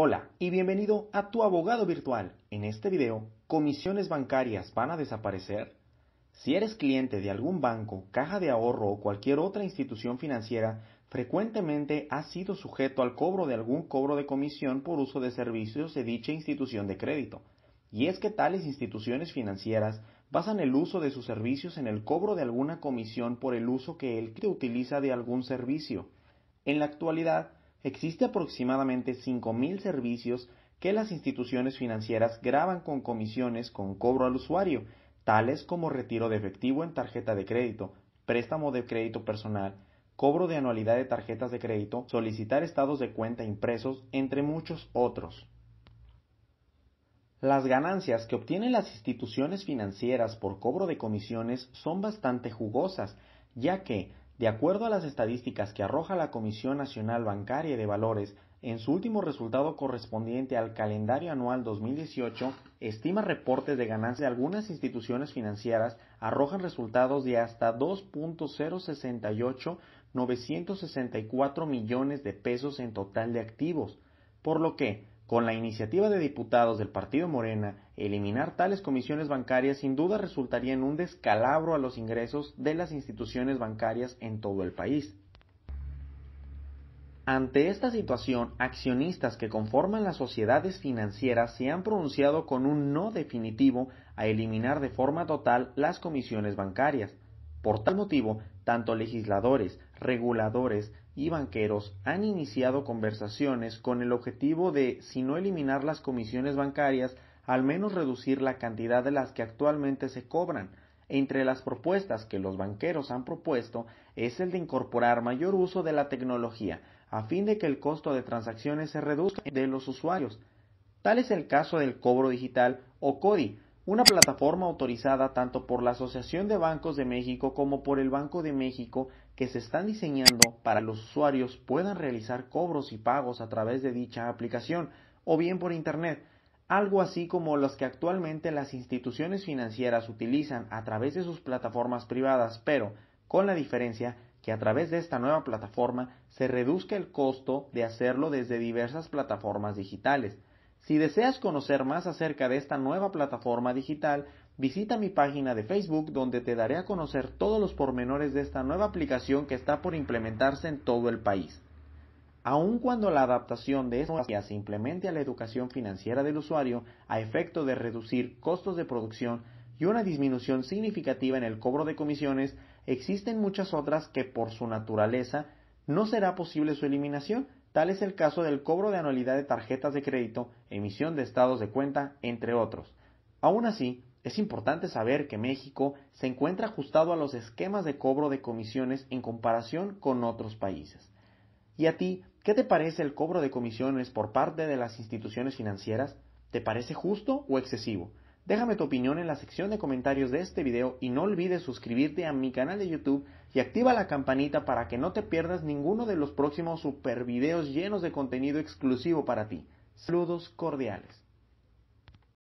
Hola y bienvenido a Tu Abogado Virtual. En este video, ¿comisiones bancarias van a desaparecer? Si eres cliente de algún banco, caja de ahorro o cualquier otra institución financiera, frecuentemente has sido sujeto al cobro de algún cobro de comisión por uso de servicios de dicha institución de crédito. Y es que tales instituciones financieras basan el uso de sus servicios en el cobro de alguna comisión por el uso que el cliente utiliza de algún servicio. En la actualidad, Existe aproximadamente 5.000 servicios que las instituciones financieras graban con comisiones con cobro al usuario, tales como retiro de efectivo en tarjeta de crédito, préstamo de crédito personal, cobro de anualidad de tarjetas de crédito, solicitar estados de cuenta impresos, entre muchos otros. Las ganancias que obtienen las instituciones financieras por cobro de comisiones son bastante jugosas, ya que de acuerdo a las estadísticas que arroja la Comisión Nacional Bancaria de Valores, en su último resultado correspondiente al calendario anual 2018, estima reportes de ganancias de algunas instituciones financieras arrojan resultados de hasta 2.068964 millones de pesos en total de activos, por lo que con la iniciativa de diputados del Partido Morena, eliminar tales comisiones bancarias sin duda resultaría en un descalabro a los ingresos de las instituciones bancarias en todo el país. Ante esta situación, accionistas que conforman las sociedades financieras se han pronunciado con un no definitivo a eliminar de forma total las comisiones bancarias. Por tal motivo, tanto legisladores, reguladores y banqueros han iniciado conversaciones con el objetivo de, si no eliminar las comisiones bancarias, al menos reducir la cantidad de las que actualmente se cobran. Entre las propuestas que los banqueros han propuesto es el de incorporar mayor uso de la tecnología, a fin de que el costo de transacciones se reduzca de los usuarios. Tal es el caso del cobro digital o CODI, una plataforma autorizada tanto por la Asociación de Bancos de México como por el Banco de México que se están diseñando para que los usuarios puedan realizar cobros y pagos a través de dicha aplicación o bien por Internet, algo así como los que actualmente las instituciones financieras utilizan a través de sus plataformas privadas, pero con la diferencia que a través de esta nueva plataforma se reduzca el costo de hacerlo desde diversas plataformas digitales si deseas conocer más acerca de esta nueva plataforma digital, visita mi página de Facebook donde te daré a conocer todos los pormenores de esta nueva aplicación que está por implementarse en todo el país. Aun cuando la adaptación de esta se implemente a la educación financiera del usuario a efecto de reducir costos de producción y una disminución significativa en el cobro de comisiones, existen muchas otras que por su naturaleza no será posible su eliminación, Tal es el caso del cobro de anualidad de tarjetas de crédito, emisión de estados de cuenta, entre otros. Aún así, es importante saber que México se encuentra ajustado a los esquemas de cobro de comisiones en comparación con otros países. ¿Y a ti, qué te parece el cobro de comisiones por parte de las instituciones financieras? ¿Te parece justo o excesivo? Déjame tu opinión en la sección de comentarios de este video y no olvides suscribirte a mi canal de YouTube y activa la campanita para que no te pierdas ninguno de los próximos super videos llenos de contenido exclusivo para ti. Saludos cordiales.